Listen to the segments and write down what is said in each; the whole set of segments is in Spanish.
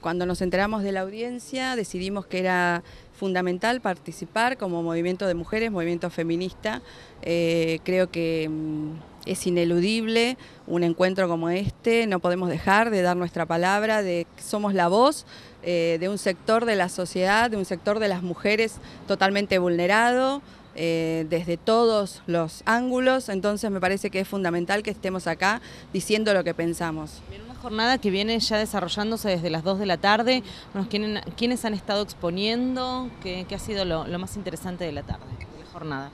Cuando nos enteramos de la audiencia decidimos que era fundamental participar como movimiento de mujeres, movimiento feminista. Eh, creo que mm, es ineludible un encuentro como este, no podemos dejar de dar nuestra palabra, de somos la voz eh, de un sector de la sociedad, de un sector de las mujeres totalmente vulnerado. Eh, desde todos los ángulos, entonces me parece que es fundamental que estemos acá diciendo lo que pensamos. una jornada que viene ya desarrollándose desde las 2 de la tarde, ¿quiénes, han estado exponiendo? ¿Qué, ha sido lo, más interesante de la tarde, de la jornada?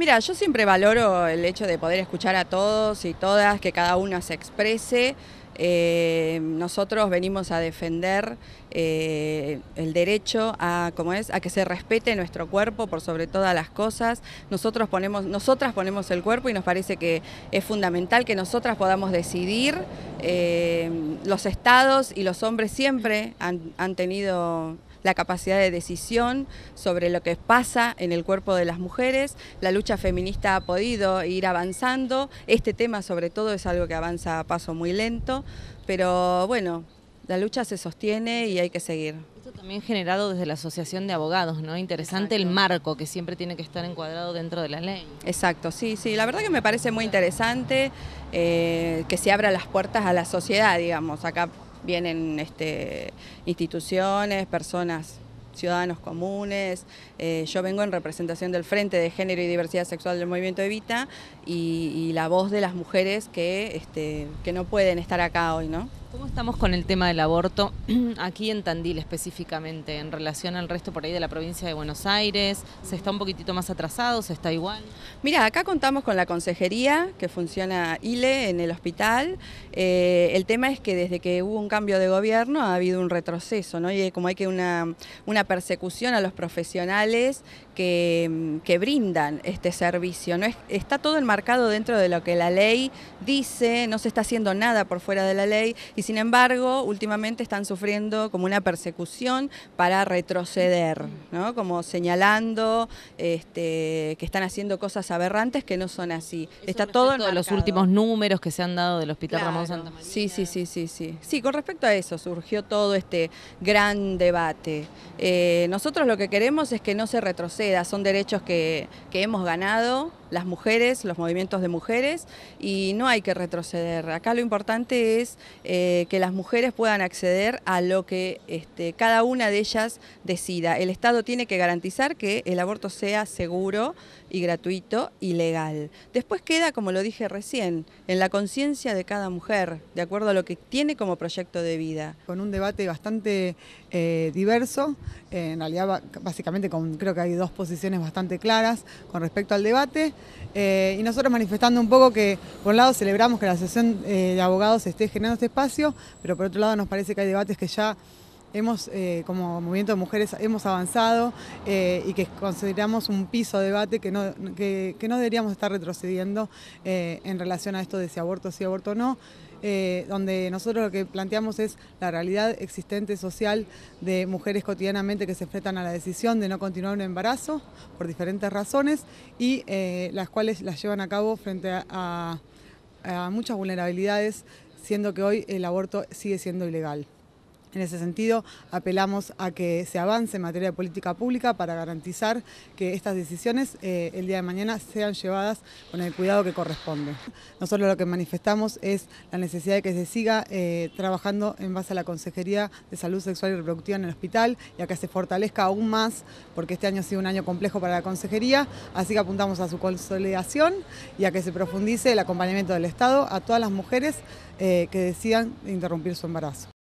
Mira, yo siempre valoro el hecho de poder escuchar a todos y todas, que cada una se exprese. Eh, nosotros venimos a defender eh, el derecho a, como es, a que se respete nuestro cuerpo por sobre todas las cosas. Nosotros ponemos, nosotras ponemos el cuerpo y nos parece que es fundamental que nosotras podamos decidir. Eh, los estados y los hombres siempre han tenido la capacidad de decisión sobre lo que pasa en el cuerpo de las mujeres. La lucha feminista ha podido ir avanzando. Este tema sobre todo es algo que avanza a paso muy lento, pero bueno, la lucha se sostiene y hay que seguir. Esto también generado desde la Asociación de Abogados, ¿no? Interesante el marco que siempre tiene que estar encuadrado dentro de la ley. Exacto, sí, sí, la verdad que me parece muy interesante eh, que se abran las puertas a la sociedad, digamos, acá vienen este, instituciones, personas ciudadanos comunes, eh, yo vengo en representación del Frente de Género y Diversidad Sexual del Movimiento Evita y, la voz de las mujeres que, este, que no pueden estar acá hoy, ¿no? ¿Cómo estamos con el tema del aborto aquí en Tandil específicamente, en relación al resto por ahí de la provincia de Buenos Aires? ¿Se está un poquitito más atrasado? ¿Se está igual? Mira, acá contamos con la consejería que funciona ILE en el hospital. Eh, el tema es que desde que hubo un cambio de gobierno ha habido un retroceso, ¿no? Y como hay que una, una persecución a los profesionales que, mm, brindan este servicio. ¿no? está todo enmarcado dentro de lo que la ley dice, no se está haciendo nada por fuera de la ley y sin embargo últimamente están sufriendo como una persecución para retroceder, ¿no? como señalando este, que están haciendo cosas aberrantes que no son así. Está todo en los últimos números que se han dado del Hospital Ramón Santa Sí, sí, sí, sí, sí. Sí, con respecto a eso surgió todo este gran debate. Eh, nosotros lo que queremos es que no se retroceda, son derechos que, hemos ganado las mujeres, los movimientos de mujeres, y no hay que retroceder. Acá lo importante es eh, eh, que las mujeres puedan acceder a lo que este, cada una de ellas decida. El Estado tiene que garantizar que el aborto sea seguro y gratuito y legal. Después queda, como lo dije recién, en la conciencia de cada mujer, de acuerdo a lo que tiene como proyecto de vida. Con un debate bastante eh, diverso, en realidad básicamente creo que hay dos posiciones bastante claras con respecto al debate, eh, y nosotros manifestando un poco que, por un lado, celebramos que la Asociación de Abogados esté generando este espacio, pero por otro lado nos parece que hay debates que ya hemos, eh, como movimiento de mujeres, hemos avanzado eh, y que consideramos un piso de debate que no, deberíamos estar retrocediendo eh, en relación a esto de si aborto, si aborto no. donde nosotros lo que planteamos es la realidad existente social de mujeres cotidianamente que se enfrentan a la decisión de no continuar un embarazo por diferentes razones y las cuales las llevan a cabo frente a muchas vulnerabilidades siendo que hoy el aborto sigue siendo ilegal. En ese sentido, apelamos a que se avance en materia de política pública para garantizar que estas decisiones eh, el día de mañana sean llevadas con el cuidado que corresponde. Nosotros lo que manifestamos es la necesidad de que se siga eh, trabajando en base a la Consejería de Salud Sexual y Reproductiva en el hospital y a que se fortalezca aún más, porque este año ha sido un año complejo para la Consejería, así que apuntamos a su consolidación y a que se profundice el acompañamiento del Estado a todas las mujeres eh, que decidan interrumpir su embarazo.